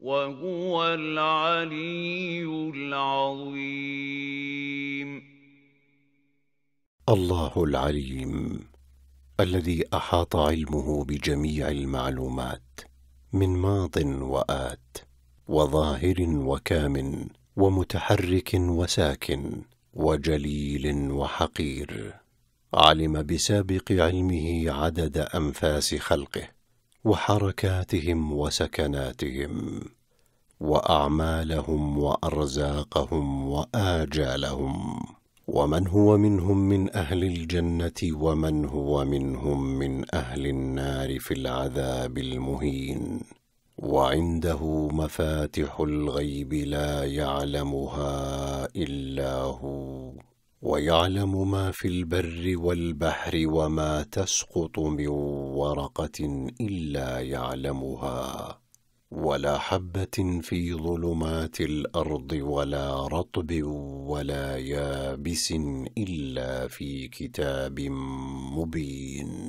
وهو العلي العظيم الله العليم الذي احاط علمه بجميع المعلومات من ماض وات وظاهر وكام ومتحرك وساكن وجليل وحقير علم بسابق علمه عدد انفاس خلقه وحركاتهم وسكناتهم واعمالهم وارزاقهم واجالهم ومن هو منهم من اهل الجنه ومن هو منهم من اهل النار في العذاب المهين وعنده مفاتح الغيب لا يعلمها الا هو ويعلم ما في البر والبحر وما تسقط من ورقة إلا يعلمها ولا حبة في ظلمات الأرض ولا رطب ولا يابس إلا في كتاب مبين